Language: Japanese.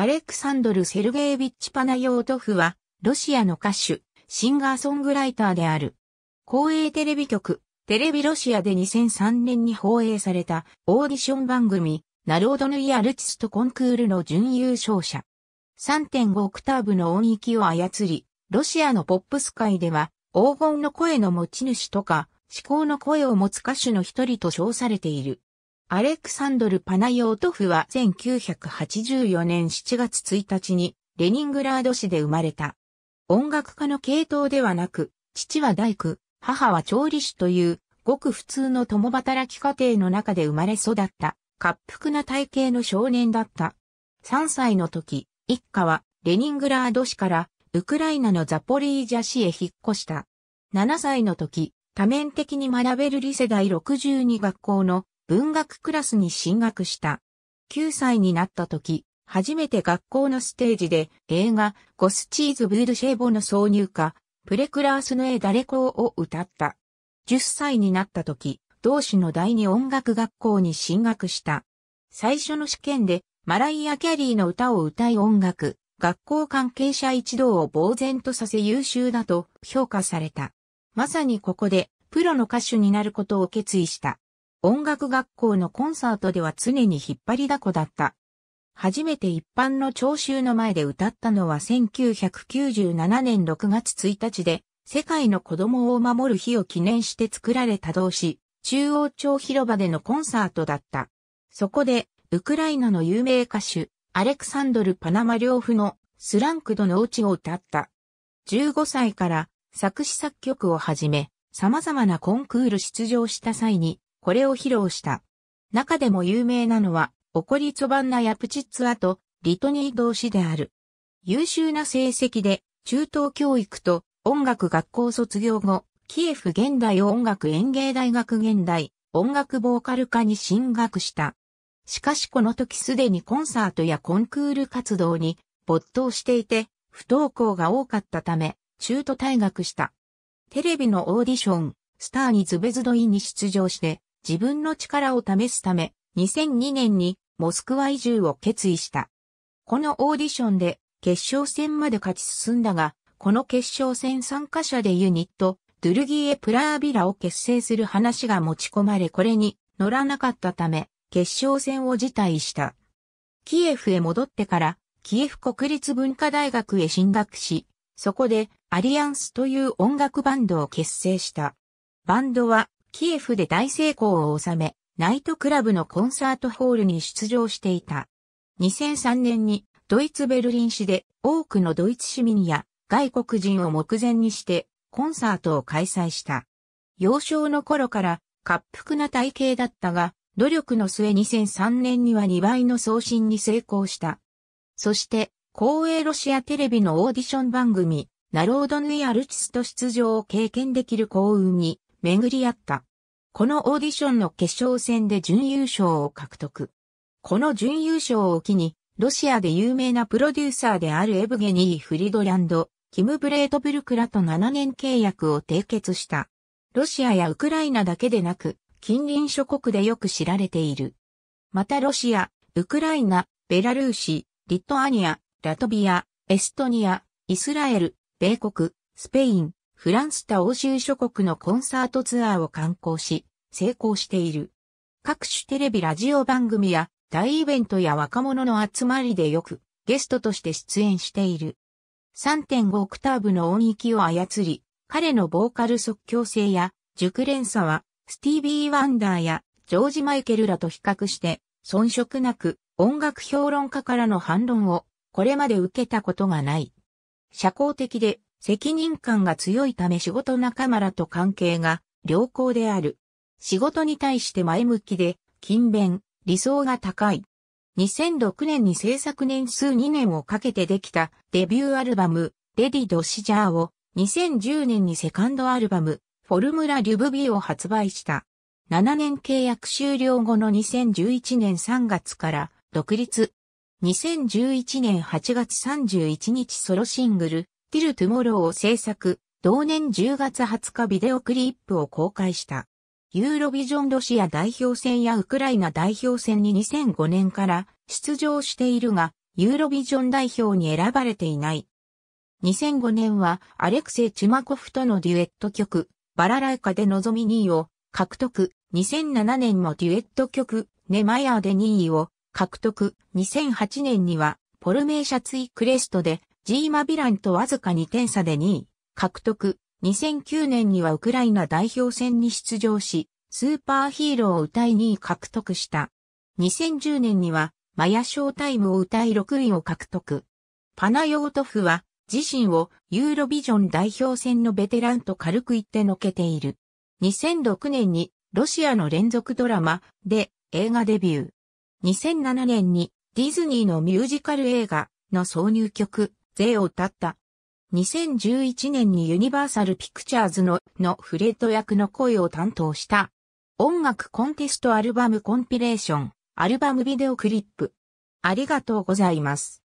アレクサンドル・セルゲービッチ・パナヨートフは、ロシアの歌手、シンガーソングライターである。公営テレビ局、テレビロシアで2003年に放映されたオーディション番組、ナロードヌイアルティストコンクールの準優勝者。3.5オクターブの音域を操り、ロシアのポップス界では、黄金の声の持ち主とか、思考の声を持つ歌手の一人と称されている。アレクサンドル・パナヨートフは1984年7月1日にレニングラード市で生まれた。音楽家の系統ではなく、父は大工、母は調理師という、ごく普通の共働き家庭の中で生まれ育った、滑幅な体型の少年だった。3歳の時、一家はレニングラード市からウクライナのザポリージャ市へ引っ越した。7歳の時、多面的に学べるリセ第62学校の文学クラスに進学した。9歳になった時、初めて学校のステージで映画ゴスチーズ・ブールシェーボの挿入歌、プレクラースの絵誰こうを歌った。10歳になった時、同志の第二音楽学校に進学した。最初の試験でマライア・キャリーの歌を歌い音楽、学校関係者一同を呆然とさせ優秀だと評価された。まさにここでプロの歌手になることを決意した。音楽学校のコンサートでは常に引っ張りだこだった。初めて一般の聴衆の前で歌ったのは1997年6月1日で、世界の子供を守る日を記念して作られた同志、中央町広場でのコンサートだった。そこで、ウクライナの有名歌手、アレクサンドル・パナマ両夫のスランクドのうちを歌った。15歳から作詞作曲をはじめ、様々なコンクール出場した際に、これを披露した。中でも有名なのは、オコリツォバンナやプチッツアと、リトニー同士である。優秀な成績で、中等教育と音楽学校卒業後、キエフ現代音楽演芸大学現代音楽ボーカル科に進学した。しかしこの時すでにコンサートやコンクール活動に没頭していて、不登校が多かったため、中途退学した。テレビのオーディション、スターにズベズドイに出場して、自分の力を試すため、2002年にモスクワ移住を決意した。このオーディションで決勝戦まで勝ち進んだが、この決勝戦参加者でユニット、ドゥルギーエ・プラービラを結成する話が持ち込まれこれに乗らなかったため、決勝戦を辞退した。キエフへ戻ってから、キエフ国立文化大学へ進学し、そこでアリアンスという音楽バンドを結成した。バンドはキエフで大成功を収め、ナイトクラブのコンサートホールに出場していた。2003年にドイツベルリン市で多くのドイツ市民や外国人を目前にしてコンサートを開催した。幼少の頃から滑覆な体型だったが、努力の末2003年には2倍の送信に成功した。そして、公営ロシアテレビのオーディション番組、ナロードヌイアルチスと出場を経験できる幸運に巡り合った。このオーディションの決勝戦で準優勝を獲得。この準優勝を機に、ロシアで有名なプロデューサーであるエブゲニー・フリドランド、キム・ブレートブルクラと7年契約を締結した。ロシアやウクライナだけでなく、近隣諸国でよく知られている。またロシア、ウクライナ、ベラルーシ、リトアニア、ラトビア、エストニア、イスラエル、米国、スペイン、フランス他欧州諸国のコンサートツアーを観光し、成功している。各種テレビラジオ番組や大イベントや若者の集まりでよくゲストとして出演している。3.5オクターブの音域を操り、彼のボーカル即興性や熟練さはスティービー・ワンダーやジョージ・マイケルらと比較して遜色なく音楽評論家からの反論をこれまで受けたことがない。社交的で責任感が強いため仕事仲間らと関係が良好である。仕事に対して前向きで、勤勉、理想が高い。2006年に制作年数2年をかけてできたデビューアルバム、レディド・シジャーを2010年にセカンドアルバム、フォルムラ・リュブビーを発売した。7年契約終了後の2011年3月から独立。2011年8月31日ソロシングル、ティル・トゥモローを制作、同年10月20日ビデオクリップを公開した。ユーロビジョンロシア代表戦やウクライナ代表戦に2005年から出場しているが、ユーロビジョン代表に選ばれていない。2005年はアレクセイ・チュマコフとのデュエット曲、バラライカで望み2位を獲得。2007年もデュエット曲、ネマヤーで2位を獲得。2008年には、ポルメーシャツイクレストでジーマビランとわずか2点差で2位、獲得。2009年にはウクライナ代表戦に出場し、スーパーヒーローを歌い2位獲得した。2010年には、マヤショータイムを歌い6位を獲得。パナヨートフは、自身をユーロビジョン代表戦のベテランと軽く言ってのけている。2006年に、ロシアの連続ドラマで映画デビュー。2007年にディズニーのミュージカル映画の挿入曲税を歌った。2011年にユニバーサルピクチャーズの、のフレッド役の声を担当した。音楽コンテストアルバムコンピレーション、アルバムビデオクリップ。ありがとうございます。